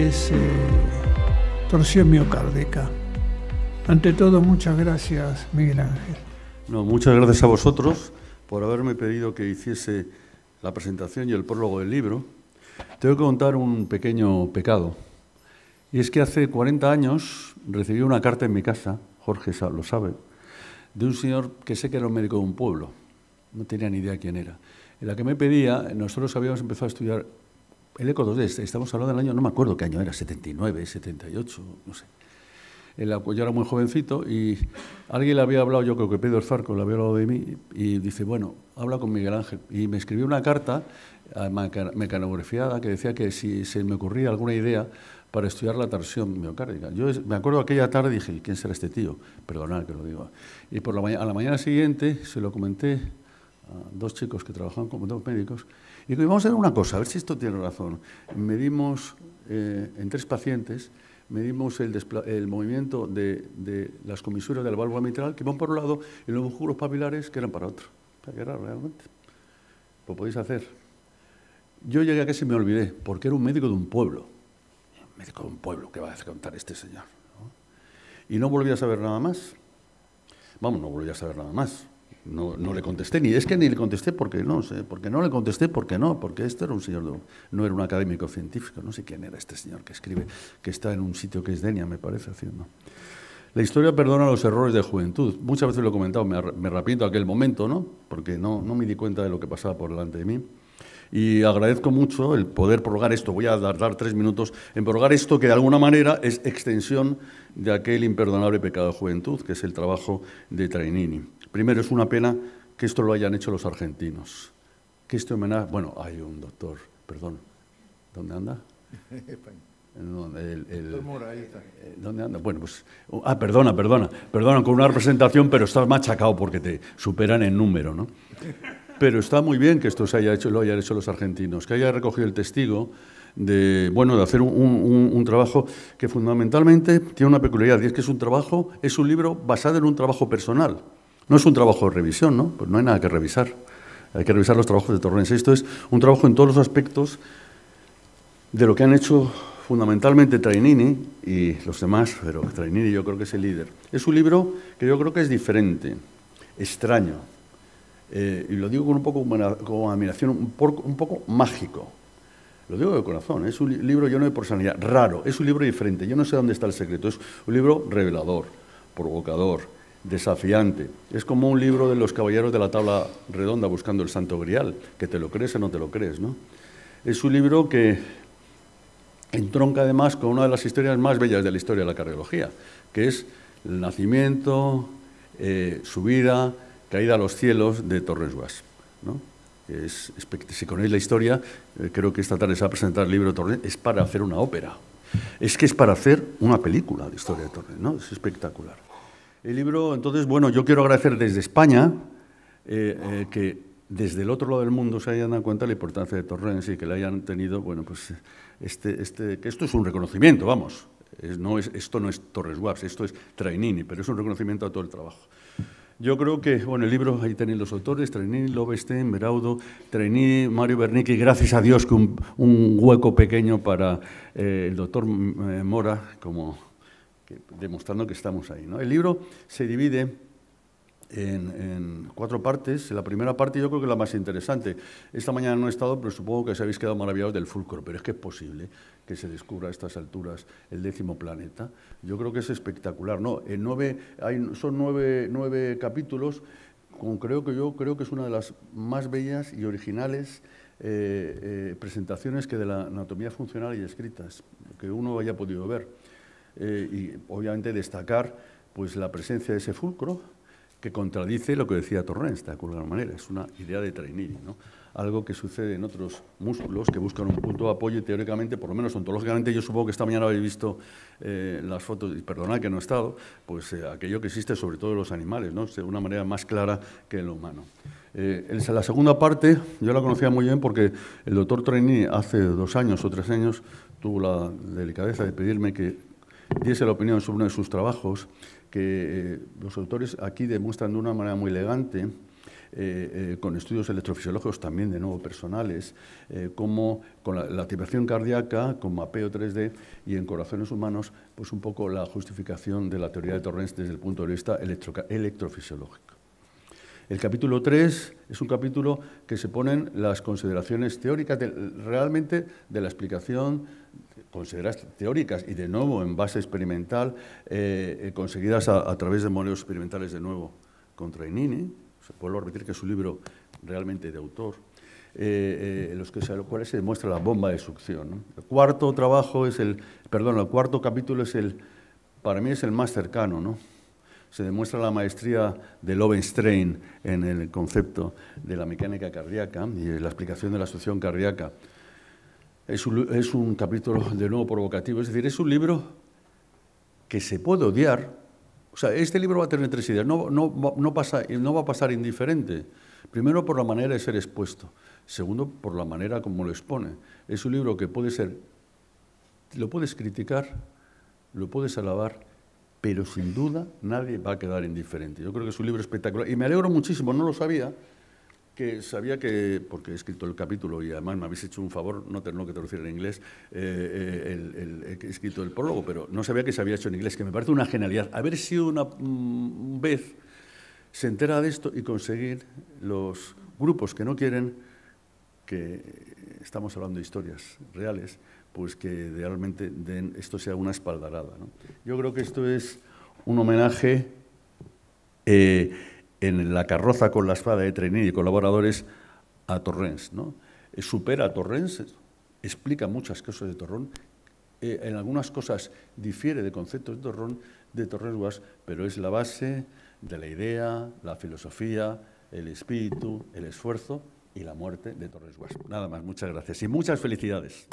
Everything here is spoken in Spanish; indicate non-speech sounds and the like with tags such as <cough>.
es eh, torsión miocárdica. Ante todo, muchas gracias, Miguel Ángel. No, muchas gracias a vosotros por haberme pedido que hiciese la presentación y el prólogo del libro. Tengo que contar un pequeño pecado. Y es que hace 40 años recibí una carta en mi casa, Jorge lo sabe, de un señor que sé que era un médico de un pueblo. No tenía ni idea quién era. En la que me pedía, nosotros habíamos empezado a estudiar el Eco 2D, este, estamos hablando del año, no me acuerdo qué año era, 79, 78, no sé. yo era muy jovencito y alguien le había hablado, yo creo que Pedro Zarco le había hablado de mí, y dice, bueno, habla con Miguel Ángel. Y me escribió una carta ah, mecanografiada que decía que si se me ocurría alguna idea para estudiar la torsión miocárdica. Yo me acuerdo aquella tarde dije, ¿quién será este tío? Perdonad que lo digo. Y por la a la mañana siguiente se lo comenté dos chicos que trabajaban como dos médicos y que vamos a hacer una cosa, a ver si esto tiene razón. Medimos eh, en tres pacientes, medimos el, el movimiento de, las comisuras de la válvula mitral que van por un lado y los músculos papilares que eran para otro. realmente. Lo podéis hacer. Yo llegué a que se me olvidé, porque era un médico de un pueblo. Un médico de un pueblo, ¿qué va a contar este señor? Y no volví a saber nada más. Vamos, no volví a saber nada más. No, le contesté, ni es que ni le contesté porque no, sé, porque no le contesté porque no, porque este era un señor, no era un académico científico, no sé quién era este señor que escribe, que está en un sitio que es Denia, me parece, haciendo. La historia perdona los errores de juventud. Muchas veces lo he comentado, me, arrepiento aquel momento, ¿no? Porque no, no me di cuenta de lo que pasaba por delante de mí y agradezco mucho el poder prorrogar esto. Voy a dar tres minutos en prorrogar esto que de alguna manera es extensión de aquel imperdonable pecado de juventud, que es el trabajo de Trainini. Primero, es una pena que esto lo hayan hecho los argentinos. Que este Bueno, hay un doctor, perdón. ¿Dónde anda? <laughs> El, el, eh, ¿Dónde anda? Bueno, pues. Oh, ah, perdona, perdona. Perdona con una representación, pero estás machacado porque te superan en número, ¿no? <laughs> Pero está muy bien que esto se haya hecho, lo hayan hecho los argentinos, que haya recogido el testigo de, bueno, de hacer un, trabajo que fundamentalmente tiene una peculiaridad, y es que es un trabajo, es un libro basado en un trabajo personal. No es un trabajo de revisión, ¿no? Pues no hay nada que revisar. Hay que revisar los trabajos de Torrens. Esto es un trabajo en todos los aspectos de lo que han hecho fundamentalmente Trainini y los demás, pero Trainini yo creo que es el líder. Es un libro que yo creo que es diferente, extraño, eh, y lo digo con un poco con admiración, un poco, mágico. Lo digo de corazón, ¿eh? es un libro yo no de personalidad, raro, es un libro diferente, yo no sé dónde está el secreto, es un libro revelador, provocador, desafiante. Es como un libro de los caballeros de la tabla redonda buscando el santo grial, que te lo crees o no te lo crees, ¿no? Es un libro que entronca además con una de las historias más bellas de la historia de la cardiología, que es el nacimiento, eh, su vida, Caída a los cielos de Torres Guas. si conéis la historia, eh, creo que esta tarde se va a presentar el libro de Torres, es para hacer una ópera. Es que es para hacer una película de historia de Torres, ¿no? Es espectacular. El libro, entonces, bueno, yo quiero agradecer desde España eh, eh, que desde el otro lado del mundo se hayan dado cuenta de la importancia de Torres, y que la hayan tenido, bueno, pues este, este, que esto es un reconocimiento, vamos. no es, esto no es Torres wass esto es Trainini, pero es un reconocimiento a todo el trabajo. Yo creo que, bueno, el libro, ahí tenéis los autores, Trainí, Lobestein, Meraudo, Trainí, Mario y gracias a Dios que un, hueco pequeño para eh, el doctor eh, Mora, como demostrando que estamos ahí. El libro se divide en, cuatro partes. La primera parte yo creo que es la más interesante. Esta mañana no he estado, pero supongo que os habéis quedado maravillados del fulcro, pero es que es posible que se descubra a estas alturas el décimo planeta. Yo creo que es espectacular. No, en nueve, hay, son nueve, capítulos, con, creo que yo creo que es una de las más bellas y originales eh, eh, presentaciones que de la anatomía funcional y escritas, que uno haya podido ver. Eh, y obviamente destacar pues, la presencia de ese fulcro, que contradice lo que decía Torrens, de alguna manera, es una idea de trainee, ¿no? algo que sucede en otros músculos que buscan un punto de apoyo y teóricamente, por lo menos ontológicamente, yo supongo que esta mañana habéis visto eh, las fotos, y perdonad que no he estado, pues eh, aquello que existe sobre todo en los animales, ¿no? de una manera más clara que en lo humano. Eh, la segunda parte yo la conocía muy bien porque el doctor Trainini hace dos años o tres años tuvo la delicadeza de pedirme que diese la opinión sobre uno de sus trabajos que eh, los autores aquí demuestran de una manera muy elegante, eh, eh, con estudios electrofisiológicos también de nuevo personales, como con la, la, cardíaca, con mapeo 3D y en corazones humanos, pues un poco la justificación de la teoría de Torrens desde el punto de vista electrofisiológico. El capítulo 3 es un capítulo que se ponen las consideraciones teóricas, realmente de la explicación consideradas teóricas y de nuevo en base experimental, eh, eh, conseguidas a, través de modelos experimentales de nuevo contra Inini. Se puede repetir que es un libro realmente de autor. Eh, en los que se, cuales se demuestra la bomba de succión. El cuarto trabajo es el, perdón, el cuarto capítulo es el, para mí es el más cercano, ¿no? se demuestra la maestría de Lovenstein en el concepto de la mecánica cardíaca y la explicación de la asociación cardíaca. Es un, capítulo de nuevo provocativo, es decir, es un libro que se puede odiar. O sea, este libro va a tener tres ideas, no, no, no, pasa, no va a pasar indiferente. Primero, por la manera de ser expuesto. Segundo, por la manera como lo expone. Es un libro que puede ser, lo puedes criticar, lo puedes alabar pero sin duda nadie va a quedar indiferente. Yo creo que es un libro espectacular y me alegro muchísimo, no lo sabía, que sabía que, porque he escrito el capítulo y además me habéis hecho un favor, no tengo que traducir en inglés, eh, eh, he escrito el prólogo, pero no sabía que se había hecho en inglés, que me parece una genialidad. Haber sido una mm, vez se entera de esto y conseguir los grupos que no quieren que estamos hablando de historias reales, pues que realmente esto sea una espaldarada. Yo creo que esto es un homenaje eh, en la carroza con la espada de Trenín y colaboradores a Torrens. Eh, supera a Torrens, explica muchas cosas de Torrón, eh, en algunas cosas difiere de conceptos de Torrón, de Torrens Guas, pero es la base de la idea, la filosofía, el espíritu, el esfuerzo y la muerte de Torres Guasco. Nada más, muchas gracias y muchas felicidades.